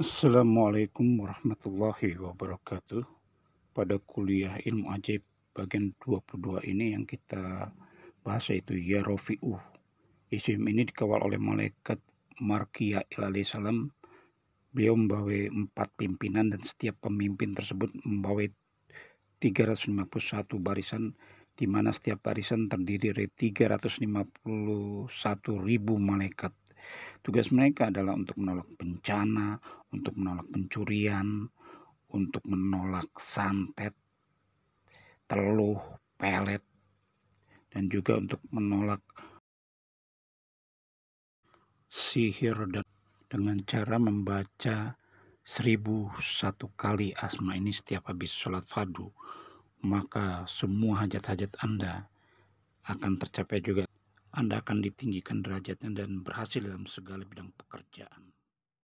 Assalamualaikum warahmatullahi wabarakatuh. Pada kuliah ilmu ajaib bagian 22 ini yang kita bahas yaitu Ya Rofi'u. Isim ini dikawal oleh malaikat Markia ilali salam. Beliau membawa empat pimpinan dan setiap pemimpin tersebut membawa 351 barisan di mana setiap barisan terdiri dari 351 ribu malaikat. Tugas mereka adalah untuk menolak bencana, untuk menolak pencurian, untuk menolak santet, teluh, pelet, dan juga untuk menolak sihir dengan cara membaca seribu satu kali asma ini setiap habis sholat fardu maka semua hajat-hajat Anda akan tercapai juga anda akan ditinggikan derajatnya dan berhasil dalam segala bidang pekerjaan.